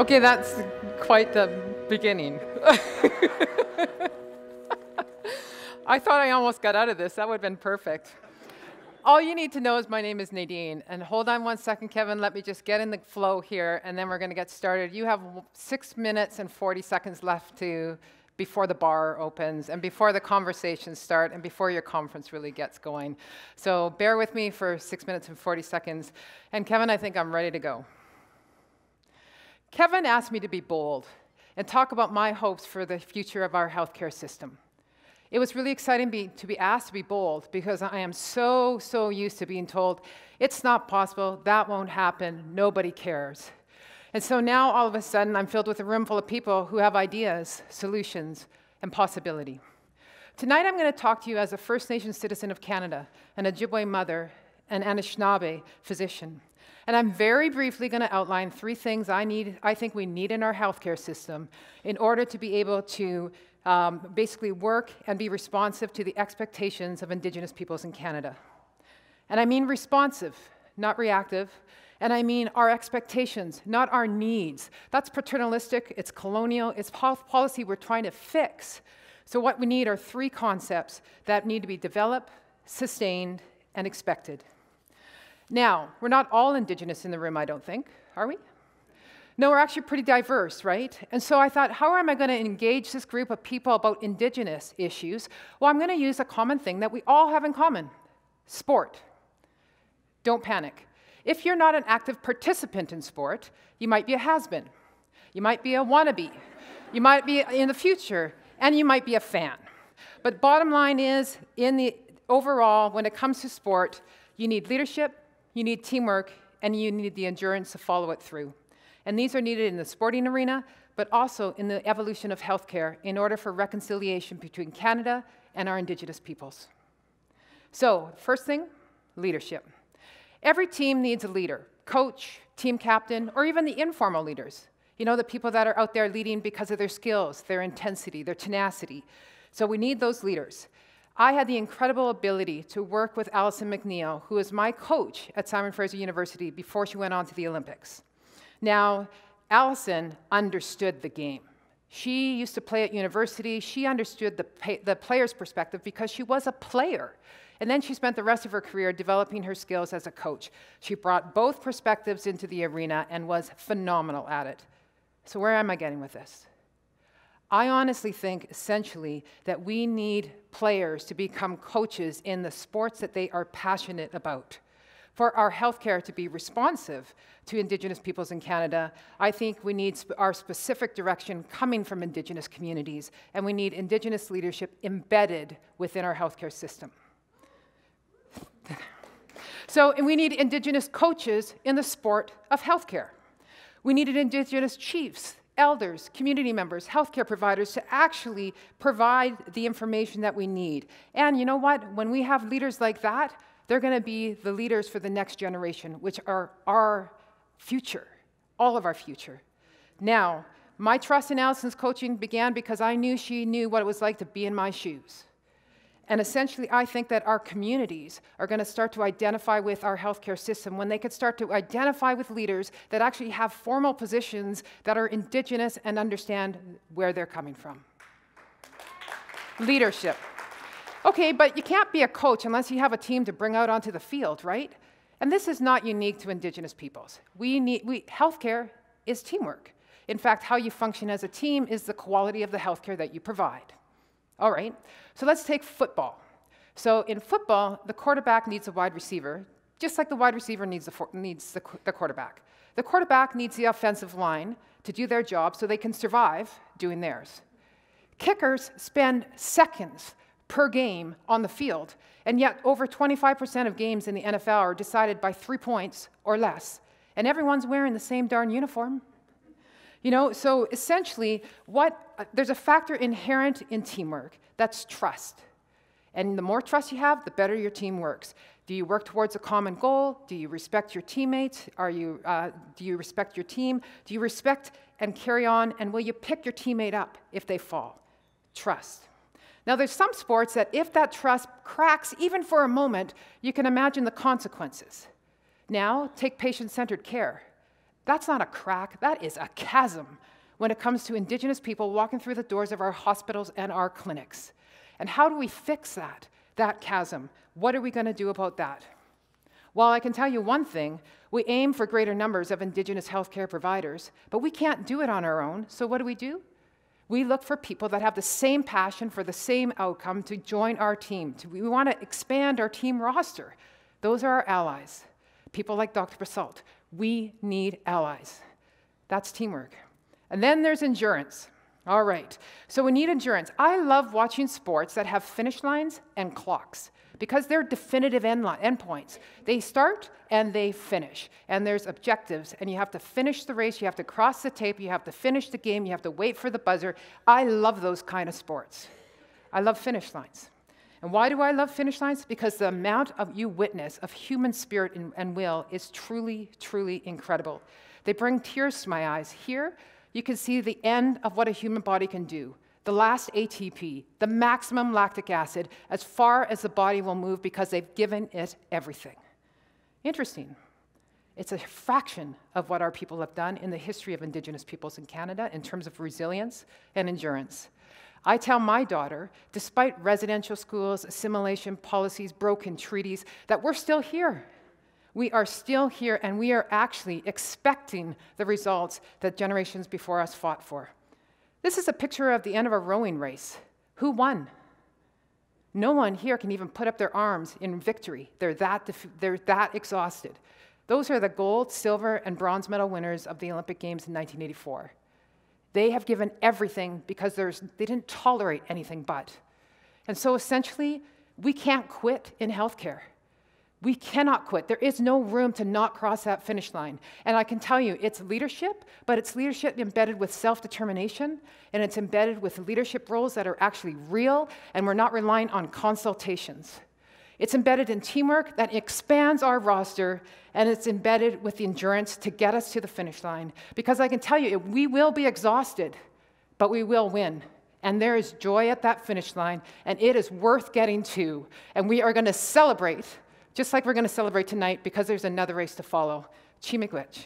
Okay, that's quite the beginning. I thought I almost got out of this. That would have been perfect. All you need to know is my name is Nadine. And hold on one second, Kevin. Let me just get in the flow here, and then we're going to get started. You have six minutes and 40 seconds left to before the bar opens and before the conversations start and before your conference really gets going. So bear with me for six minutes and 40 seconds. And Kevin, I think I'm ready to go. Kevin asked me to be bold and talk about my hopes for the future of our healthcare system. It was really exciting be, to be asked to be bold because I am so, so used to being told, it's not possible, that won't happen, nobody cares. And so now all of a sudden I'm filled with a room full of people who have ideas, solutions, and possibility. Tonight I'm going to talk to you as a First Nation citizen of Canada, an Ojibwe mother, an Anishinaabe physician. And I'm very briefly going to outline three things I, need, I think we need in our healthcare system in order to be able to um, basically work and be responsive to the expectations of Indigenous peoples in Canada. And I mean responsive, not reactive. And I mean our expectations, not our needs. That's paternalistic, it's colonial, it's policy we're trying to fix. So, what we need are three concepts that need to be developed, sustained, and expected. Now, we're not all indigenous in the room, I don't think, are we? No, we're actually pretty diverse, right? And so I thought, how am I going to engage this group of people about indigenous issues? Well, I'm going to use a common thing that we all have in common sport. Don't panic. If you're not an active participant in sport, you might be a has been, you might be a wannabe, you might be in the future, and you might be a fan. But bottom line is, in the overall, when it comes to sport, you need leadership, you need teamwork, and you need the endurance to follow it through. And these are needed in the sporting arena, but also in the evolution of healthcare in order for reconciliation between Canada and our Indigenous peoples. So, first thing leadership. Every team needs a leader coach, team captain, or even the informal leaders. You know, the people that are out there leading because of their skills, their intensity, their tenacity. So, we need those leaders. I had the incredible ability to work with Allison McNeil, who was my coach at Simon Fraser University before she went on to the Olympics. Now, Allison understood the game. She used to play at university. She understood the, pay, the player's perspective because she was a player. And then she spent the rest of her career developing her skills as a coach. She brought both perspectives into the arena and was phenomenal at it. So, where am I getting with this? I honestly think essentially that we need players to become coaches in the sports that they are passionate about. For our healthcare to be responsive to Indigenous peoples in Canada, I think we need sp our specific direction coming from Indigenous communities, and we need Indigenous leadership embedded within our healthcare system. so, we need Indigenous coaches in the sport of healthcare. We needed Indigenous chiefs elders, community members, healthcare providers to actually provide the information that we need. And you know what? When we have leaders like that, they're going to be the leaders for the next generation, which are our future, all of our future. Now, my trust in Allison's coaching began because I knew she knew what it was like to be in my shoes. And essentially, I think that our communities are going to start to identify with our healthcare system when they could start to identify with leaders that actually have formal positions that are indigenous and understand where they're coming from. Leadership. Okay, but you can't be a coach unless you have a team to bring out onto the field, right? And this is not unique to indigenous peoples. We need, we, healthcare is teamwork. In fact, how you function as a team is the quality of the healthcare that you provide. All right, so let's take football. So in football, the quarterback needs a wide receiver, just like the wide receiver needs, the, needs the, the quarterback. The quarterback needs the offensive line to do their job so they can survive doing theirs. Kickers spend seconds per game on the field, and yet over 25% of games in the NFL are decided by three points or less. And everyone's wearing the same darn uniform. You know, so essentially, what uh, there's a factor inherent in teamwork that's trust. And the more trust you have, the better your team works. Do you work towards a common goal? Do you respect your teammates? Are you, uh, do you respect your team? Do you respect and carry on? And will you pick your teammate up if they fall? Trust. Now, there's some sports that if that trust cracks even for a moment, you can imagine the consequences. Now, take patient centered care. That's not a crack, that is a chasm when it comes to Indigenous people walking through the doors of our hospitals and our clinics. And how do we fix that, that chasm? What are we going to do about that? Well, I can tell you one thing we aim for greater numbers of Indigenous healthcare providers, but we can't do it on our own. So, what do we do? We look for people that have the same passion for the same outcome to join our team. We want to expand our team roster. Those are our allies. People like Dr. Basalt, we need allies. That's teamwork. And then there's endurance. All right, so we need endurance. I love watching sports that have finish lines and clocks because they're definitive end, line, points. They start and they finish, and there's objectives, and you have to finish the race, you have to cross the tape, you have to finish the game, you have to wait for the buzzer. I love those kind of sports. I love finish lines. And why do I love finish lines? Because the amount of you witness of human spirit and, and will is truly, truly incredible. They bring tears to my eyes. Here, you can see the end of what a human body can do the last ATP, the maximum lactic acid, as far as the body will move because they've given it everything. Interesting. It's a fraction of what our people have done in the history of Indigenous peoples in Canada in terms of resilience and endurance. I tell my daughter, despite residential schools, assimilation policies, broken treaties, that we're still here. We are still here, and we are actually expecting the results that generations before us fought for. This is a picture of the end of a rowing race. Who won? No one here can even put up their arms in victory. They're that, they're that exhausted. Those are the gold, silver, and bronze medal winners of the Olympic Games in 1984. They have given everything because there's, they didn't tolerate anything but. And so essentially, we can't quit in healthcare. We cannot quit. There is no room to not cross that finish line. And I can tell you, it's leadership, but it's leadership embedded with self determination, and it's embedded with leadership roles that are actually real, and we're not relying on consultations. It's embedded in teamwork that expands our roster, and it's embedded with the endurance to get us to the finish line. Because I can tell you, we will be exhausted, but we will win. And there is joy at that finish line, and it is worth getting to. And we are going to celebrate, just like we're going to celebrate tonight, because there's another race to follow. Chimik